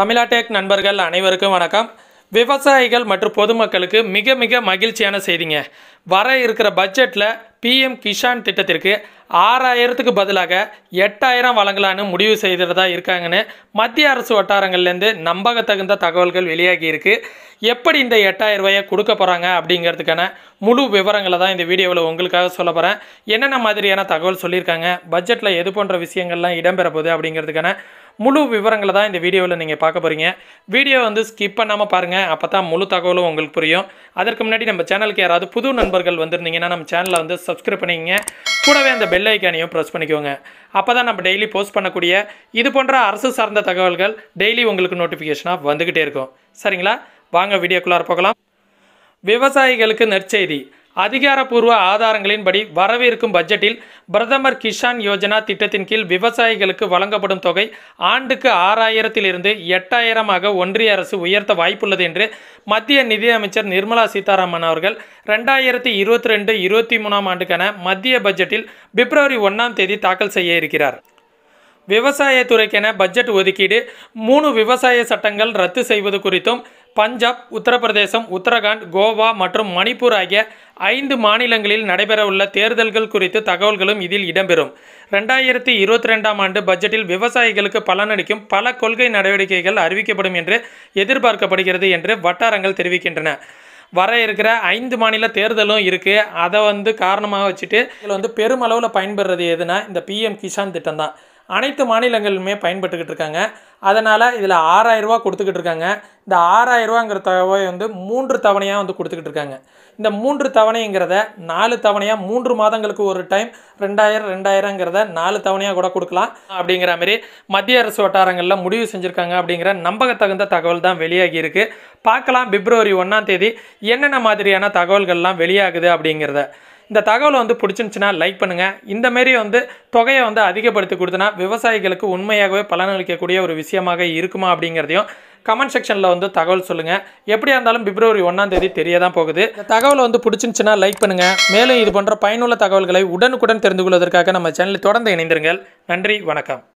தமிழாடெக் நண்பர்கள் அனைவருக்கும் வணக்கம் விவசாயிகள் மற்றும் பொதுமக்களுக்கு மிக மிக மகிழ்ச்சியான செய்திங்க வர இருக்கிற பட்ஜெட்டில் பிஎம் கிஷான் திட்டத்திற்கு ஆறாயிரத்துக்கு பதிலாக எட்டாயிரம் வழங்கலான்னு முடிவு செய்துட்டு இருக்காங்கன்னு மத்திய அரசு வட்டாரங்கள்லேருந்து நம்பகத்தகுந்த தகவல்கள் வெளியாகி இருக்குது எப்படி இந்த எட்டாயிரம் ரூபாயை கொடுக்க போகிறாங்க அப்படிங்கிறதுக்கான முழு விவரங்களை தான் இந்த வீடியோவில் உங்களுக்காக சொல்ல போகிறேன் என்னென்ன மாதிரியான தகவல் சொல்லியிருக்காங்க பட்ஜெட்டில் எது போன்ற விஷயங்கள்லாம் இடம்பெற போகுது அப்படிங்கிறதுக்கான முழு விவரங்களை தான் இந்த வீடியோவில் நீங்கள் பார்க்க போகிறீங்க வீடியோ வந்து ஸ்கிப் பண்ணாமல் பாருங்கள் அப்போ தான் முழு தகவலும் உங்களுக்கு புரியும் அதற்கு முன்னாடி நம்ம சேனலுக்கு யாராவது புது நண்பர்கள் வந்திருந்தீங்கன்னா நம்ம சேனலை வந்து சப்ஸ்கிரைப் பண்ணிங்க கூடவே அந்த பெல் ஐக்கானையும் ப்ரெஸ் பண்ணிக்கோங்க அப்போ தான் நம்ம டெய்லி போஸ்ட் பண்ணக்கூடிய இது போன்ற அரசு சார்ந்த தகவல்கள் டெய்லி உங்களுக்கு நோட்டிஃபிகேஷனாக வந்துக்கிட்டே இருக்கும் சரிங்களா வாங்க வீடியோக்குள்ளார போகலாம் விவசாயிகளுக்கு நற்செய்தி அதிகாரப்பூர்வ ஆதாரங்களின்படி வரவிருக்கும் பட்ஜெட்டில் பிரதமர் கிஷான் யோஜனா திட்டத்தின் கீழ் விவசாயிகளுக்கு வழங்கப்படும் தொகை ஆண்டுக்கு ஆறாயிரத்திலிருந்து எட்டாயிரமாக ஒன்றிய அரசு உயர்த்த வாய்ப்புள்ளது என்று மத்திய நிதியமைச்சர் நிர்மலா சீதாராமன் அவர்கள் ரெண்டாயிரத்தி இருபத்தி ரெண்டு இருபத்தி மூணாம் ஆண்டுக்கான மத்திய பட்ஜெட்டில் பிப்ரவரி ஒன்றாம் தேதி தாக்கல் செய்ய இருக்கிறார் விவசாயத்துறைக்கென பட்ஜெட் ஒதுக்கீடு மூணு விவசாய சட்டங்கள் ரத்து செய்வது குறித்தும் பஞ்சாப் உத்தரப்பிரதேசம் உத்தரகாண்ட் கோவா மற்றும் மணிப்பூர் ஆகிய ஐந்து மாநிலங்களில் நடைபெறவுள்ள தேர்தல்கள் குறித்து தகவல்களும் இதில் இடம்பெறும் ரெண்டாயிரத்தி இருபத்தி ரெண்டாம் ஆண்டு பட்ஜெட்டில் விவசாயிகளுக்கு பலனளிக்கும் பல கொள்கை நடவடிக்கைகள் அறிவிக்கப்படும் என்று எதிர்பார்க்கப்படுகிறது என்று வட்டாரங்கள் தெரிவிக்கின்றன வர இருக்கிற ஐந்து மாநில தேர்தலும் இருக்குது அதை வந்து காரணமாக வச்சுட்டு இதில் வந்து பெருமளவில் பயன்படுறது எதுனா இந்த பிஎம் கிசான் திட்டம் தான் அனைத்து மாநிலங்களுமே பயன்பட்டுக்கிட்டு இருக்காங்க அதனால் இதில் ஆறாயிரரூவா கொடுத்துக்கிட்டு இருக்காங்க இந்த ஆறாயிரரூவாங்கிற தொகை வந்து மூன்று தவணையாக வந்து கொடுத்துக்கிட்டு இருக்காங்க இந்த மூன்று தவணைங்கிறத நாலு தவணையாக மூன்று மாதங்களுக்கு ஒரு டைம் ரெண்டாயிரம் ரெண்டாயிரங்கிறத நாலு தவணையாக கூட கொடுக்கலாம் அப்படிங்கிற மாதிரி மத்திய அரசு வட்டாரங்களில் முடிவு செஞ்சுருக்காங்க அப்படிங்கிற நம்பகத்தகுந்த தகவல் தான் வெளியாகி இருக்குது பார்க்கலாம் பிப்ரவரி ஒன்றாம் தேதி என்னென்ன மாதிரியான தகவல்கள்லாம் வெளியாகுது அப்படிங்கிறத இந்த தகவல் வந்து பிடிச்சிருந்துச்சுன்னா லைக் பண்ணுங்கள் இந்தமாரி வந்து தொகையை வந்து அதிகப்படுத்தி கொடுத்தனா விவசாயிகளுக்கு உண்மையாகவே பலனளிக்கக்கூடிய ஒரு விஷயமாக இருக்குமா அப்படிங்கிறதையும் கமெண்ட் செக்ஷனில் வந்து தகவல் சொல்லுங்கள் எப்படியா இருந்தாலும் பிப்ரவரி ஒன்றாம் தேதி தெரிய தான் போகுது தகவல் வந்து பிடிச்சிருந்துச்சுன்னா லைக் பண்ணுங்கள் மேலும் இது போன்ற பயனுள்ள தகவல்களை உடனுக்குடன் தெரிந்து கொள்வதற்காக நம்ம சேனலில் தொடர்ந்து இணைந்திருங்கள் நன்றி வணக்கம்